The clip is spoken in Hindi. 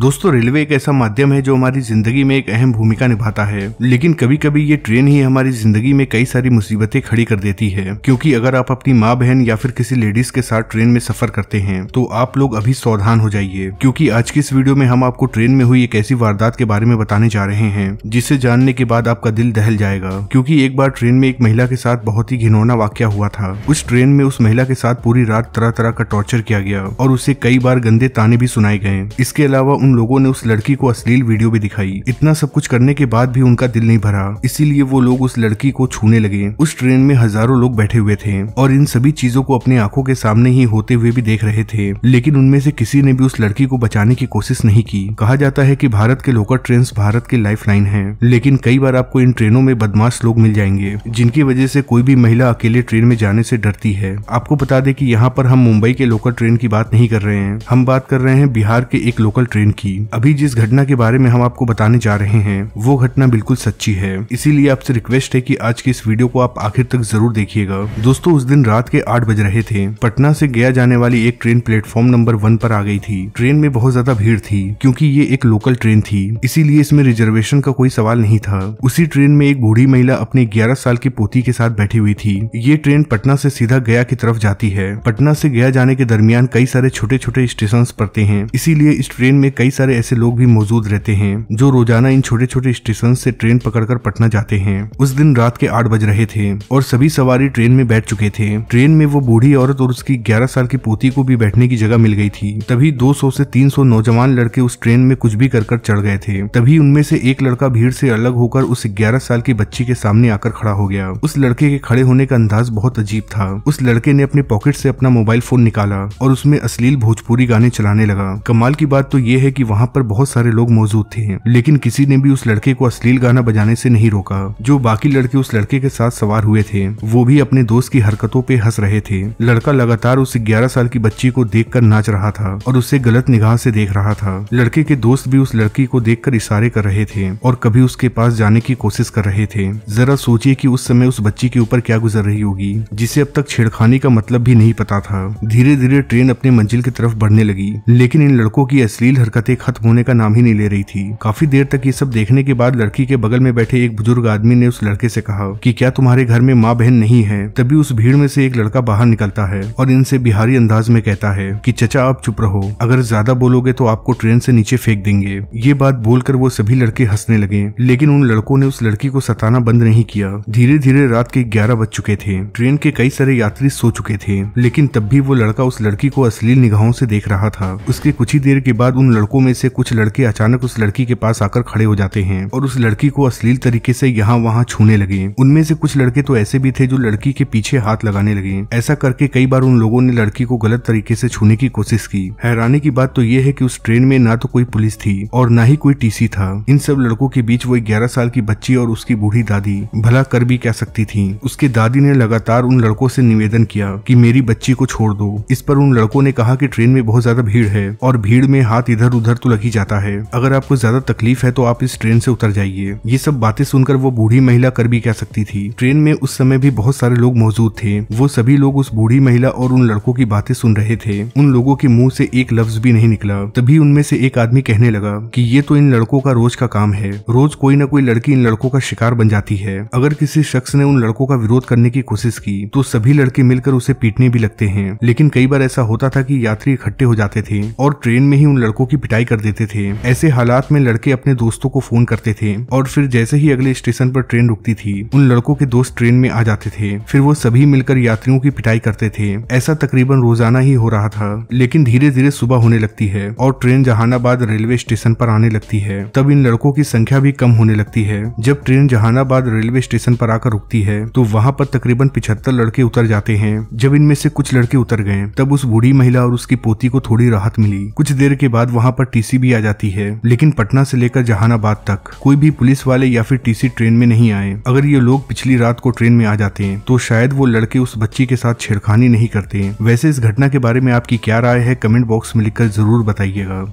दोस्तों रेलवे एक ऐसा माध्यम है जो हमारी जिंदगी में एक अहम भूमिका निभाता है लेकिन कभी कभी ये ट्रेन ही हमारी जिंदगी में कई सारी मुसीबतें खड़ी कर देती है क्योंकि अगर आप अपनी माँ बहन या फिर किसी लेडीज के साथ ट्रेन में सफर करते हैं तो आप लोग अभी सावधान हो जाइए क्योंकि आज की इस वीडियो में हम आपको ट्रेन में हुई एक ऐसी वारदात के बारे में बताने जा रहे हैं जिसे जानने के बाद आपका दिल दहल जाएगा क्योंकि एक बार ट्रेन में एक महिला के साथ बहुत ही घिनौना वाक्य हुआ था उस ट्रेन में उस महिला के साथ पूरी रात तरह तरह का टॉर्चर किया गया और उसे कई बार गंदे ताने भी सुनाए गए इसके अलावा उन लोगों ने उस लड़की को अश्लील वीडियो भी दिखाई इतना सब कुछ करने के बाद भी उनका दिल नहीं भरा इसीलिए वो लोग उस लड़की को छूने लगे उस ट्रेन में हजारों लोग बैठे हुए थे और इन सभी चीजों को अपनी आंखों के सामने ही होते हुए भी देख रहे थे लेकिन उनमें से किसी ने भी उस लड़की को बचाने की कोशिश नहीं की कहा जाता है की भारत के लोकल ट्रेन भारत के लाइफ लाइन है लेकिन कई बार आपको इन ट्रेनों में बदमाश लोग मिल जाएंगे जिनकी वजह से कोई भी महिला अकेले ट्रेन में जाने से डरती है आपको बता दें कि यहाँ पर हम मुंबई के लोकल ट्रेन की बात नहीं कर रहे हैं हम बात कर रहे हैं बिहार के एक लोकल ट्रेन कि अभी जिस घटना के बारे में हम आपको बताने जा रहे हैं वो घटना बिल्कुल सच्ची है इसीलिए आपसे रिक्वेस्ट है कि आज की इस वीडियो को आप आखिर तक जरूर देखिएगा दोस्तों उस दिन रात के आठ बज रहे थे पटना से गया जाने वाली एक ट्रेन प्लेटफॉर्म नंबर वन पर आ गई थी ट्रेन में बहुत ज्यादा भीड़ थी क्योंकि ये एक लोकल ट्रेन थी इसीलिए इसमें रिजर्वेशन का कोई सवाल नहीं था उसी ट्रेन में एक बूढ़ी महिला अपने ग्यारह साल की पोती के साथ बैठी हुई थी ये ट्रेन पटना से सीधा गया की तरफ जाती है पटना से गया जाने के दरमियान कई सारे छोटे छोटे स्टेशन पड़ते हैं इसीलिए इस ट्रेन में कई कई सारे ऐसे लोग भी मौजूद रहते हैं जो रोजाना इन छोटे छोटे स्टेशन से ट्रेन पकड़कर पटना जाते हैं उस दिन रात के आठ बज रहे थे और सभी सवारी ट्रेन में बैठ चुके थे ट्रेन में वो बूढ़ी औरत और उसकी ग्यारह साल की पोती को भी बैठने की जगह मिल गई थी तभी दो ऐसी से सौ नौजवान लड़के उस ट्रेन में कुछ भी कर कर चढ़ गए थे तभी उनमें से एक लड़का भीड़ से अलग होकर उस ग्यारह साल की बच्ची के सामने आकर खड़ा हो गया उस लड़के के खड़े होने का अंदाज बहुत अजीब था उस लड़के ने अपने पॉकेट से अपना मोबाइल फोन निकाला और उसमें अश्लील भोजपुरी गाने चलाने लगा कमाल की बात तो ये है कि कि वहाँ पर बहुत सारे लोग मौजूद थे लेकिन किसी ने भी उस लड़के को अश्लील गाना बजाने से नहीं रोका जो बाकी लड़के उस लड़के के साथ सवार हुए थे वो भी अपने दोस्त की हरकतों पे हंस रहे थे लड़का लगातार उस ग्यारह साल की बच्ची को देख नाच रहा था और उसे गलत निगाह से देख रहा था लड़के के दोस्त भी उस लड़की को देख इशारे कर रहे थे और कभी उसके पास जाने की कोशिश कर रहे थे जरा सोचिए की उस समय उस बच्ची के ऊपर क्या गुजर रही होगी जिसे अब तक छेड़खानी का मतलब भी नहीं पता था धीरे धीरे ट्रेन अपने मंजिल की तरफ बढ़ने लगी लेकिन इन लड़कों की अश्लील हरकतें बातें खत्म होने का नाम ही नहीं ले रही थी काफी देर तक ये सब देखने के बाद लड़की के बगल में बैठे एक बुजुर्ग आदमी ने उस लड़के से कहा कि क्या तुम्हारे घर में माँ बहन नहीं है तभी उस भीड़ में से एक लड़का बाहर निकलता है और इनसे बिहारी अंदाज में कहता है कि चचा आप चुप रहो अगर ज्यादा बोलोगे तो आपको ट्रेन से नीचे फेंक देंगे ये बात बोलकर वो सभी लड़के हंसने लगे लेकिन उन लड़कों ने उस लड़की को सताना बंद नहीं किया धीरे धीरे रात के ग्यारह बज चुके थे ट्रेन के कई सारे यात्री सो चुके थे लेकिन तब भी वो लड़का उस लड़की को अश्लील निगाहों से देख रहा था उसके कुछ ही देर के बाद उन लड़कों लड़कों में से कुछ लड़के अचानक उस लड़की के पास आकर खड़े हो जाते हैं और उस लड़की को अश्लील तरीके से यहाँ वहाँ छूने लगे उनमें से कुछ लड़के तो ऐसे भी थे जो लड़की के पीछे हाथ लगाने लगे ऐसा करके कई बार उन लोगों ने लड़की को गलत तरीके से छूने की कोशिश की हैरानी की बात तो ये है कि उस ट्रेन में ना तो कोई पुलिस थी और ना ही कोई टीसी था इन सब लड़कों के बीच वो ग्यारह साल की बच्ची और उसकी बूढ़ी दादी भला कर भी क्या सकती थी उसके दादी ने लगातार उन लड़कों से निवेदन किया कि मेरी बच्ची को छोड़ दो इस पर उन लड़कों ने कहा कि ट्रेन में बहुत ज्यादा भीड़ है और भीड़ में हाथ इधर उधर तो लग ही जाता है अगर आपको ज्यादा तकलीफ है तो आप इस ट्रेन से उतर जाइए ये सब बातें सुनकर वो बूढ़ी महिला कर भी कह सकती थी ट्रेन में उस समय भी बहुत सारे लोग मौजूद थे वो सभी लोग उस बूढ़ी महिला और उन लड़कों की बातें सुन रहे थे उन लोगों के मुंह से एक लफ्ज भी नहीं निकला तभी उनमें से एक आदमी कहने लगा कि ये तो इन लड़कों का रोज का काम है रोज कोई ना कोई लड़की इन लड़कों का शिकार बन जाती है अगर किसी शख्स ने उन लड़कों का विरोध करने की कोशिश की तो सभी लड़के मिलकर उसे पीटने भी लगते हैं लेकिन कई बार ऐसा होता था कि यात्री इकट्ठे हो जाते थे और ट्रेन में ही उन लड़कों की पिटाई कर देते थे ऐसे हालात में लड़के अपने दोस्तों को फोन करते थे और फिर जैसे ही अगले स्टेशन पर ट्रेन रुकती थी उन लड़कों के दोस्त ट्रेन में आ जाते थे फिर वो सभी मिलकर यात्रियों की पिटाई करते थे ऐसा तकरीबन रोजाना ही हो रहा था लेकिन धीरे धीरे सुबह होने लगती है और ट्रेन जहानाबाद रेलवे स्टेशन पर आने लगती है तब इन लड़कों की संख्या भी कम होने लगती है जब ट्रेन जहानाबाद रेलवे स्टेशन पर आकर रुकती है तो वहाँ पर तकरीबन पिछहत्तर लड़के उतर जाते हैं जब इनमें से कुछ लड़के उतर गए तब उस बूढ़ी महिला और उसकी पोती को थोड़ी राहत मिली कुछ देर के बाद वहाँ पर टीसी भी आ जाती है लेकिन पटना से लेकर जहानाबाद तक कोई भी पुलिस वाले या फिर टीसी ट्रेन में नहीं आए अगर ये लोग पिछली रात को ट्रेन में आ जाते हैं तो शायद वो लड़के उस बच्ची के साथ छेड़खानी नहीं करते वैसे इस घटना के बारे में आपकी क्या राय है कमेंट बॉक्स में लिखकर जरूर बताइएगा